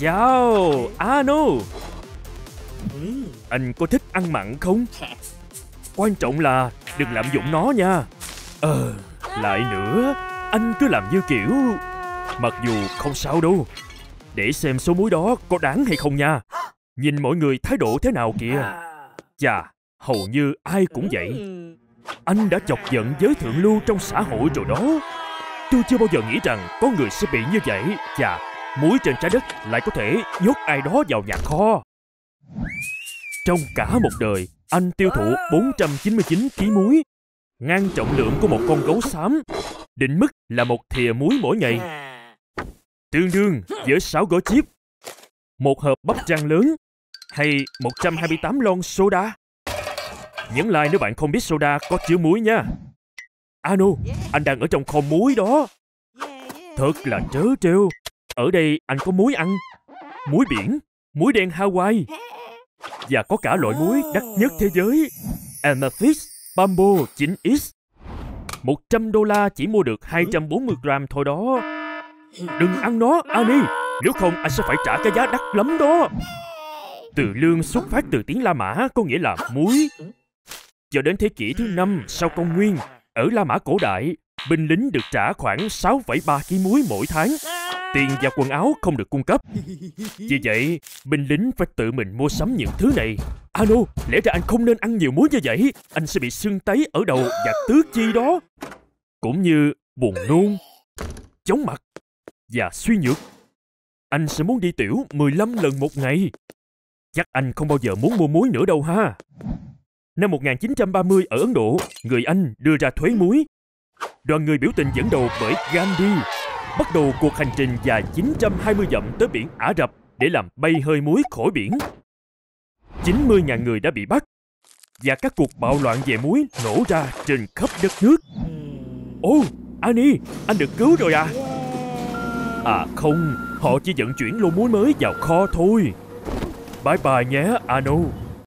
Chào, Ano ừ. Anh có thích ăn mặn không? Quan trọng là đừng lạm dụng nó nha Ờ, lại nữa Anh cứ làm như kiểu Mặc dù không sao đâu Để xem số muối đó có đáng hay không nha Nhìn mọi người thái độ thế nào kìa Chà, hầu như ai cũng vậy Anh đã chọc giận giới thượng lưu trong xã hội rồi đó Tôi chưa bao giờ nghĩ rằng có người sẽ bị như vậy Chà, muối trên trái đất lại có thể nhốt ai đó vào nhà kho. Trong cả một đời, anh tiêu thụ 499 kg muối, ngang trọng lượng của một con gấu xám, định mức là một thìa muối mỗi ngày. Tương đương với 6 gói chip, một hộp bắp rang lớn hay 128 lon soda. Nhấn like nếu bạn không biết soda có chứa muối nha. Ano, anh đang ở trong kho muối đó. Thật là trớ trêu. Ở đây anh có muối ăn, muối biển, muối đen Hawaii và có cả loại muối đắt nhất thế giới Amethyst Bamboo 9X. 100 đô la chỉ mua được 240 gram thôi đó. Đừng ăn nó, Ani, nếu không anh sẽ phải trả cái giá đắt lắm đó. Từ lương xuất phát từ tiếng La Mã có nghĩa là muối. Cho đến thế kỷ thứ 5 sau công nguyên, ở La Mã cổ đại, binh lính được trả khoảng 6,3 kg muối mỗi tháng. Tiền và quần áo không được cung cấp Vì vậy, binh lính phải tự mình mua sắm những thứ này Alo, lẽ ra anh không nên ăn nhiều muối như vậy Anh sẽ bị sưng tấy ở đầu và tứ chi đó Cũng như buồn nôn, chóng mặt và suy nhược Anh sẽ muốn đi tiểu 15 lần một ngày Chắc anh không bao giờ muốn mua muối nữa đâu ha Năm 1930 ở Ấn Độ, người Anh đưa ra thuế muối Đoàn người biểu tình dẫn đầu bởi Gandhi bắt đầu cuộc hành trình dài 920 dặm tới biển Ả Rập để làm bay hơi muối khỏi biển. 90.000 người đã bị bắt và các cuộc bạo loạn về muối nổ ra trên khắp đất nước. Ô, oh, Annie, anh được cứu rồi à? À không, họ chỉ vận chuyển lô muối mới vào kho thôi. Bye bye nhé, Anu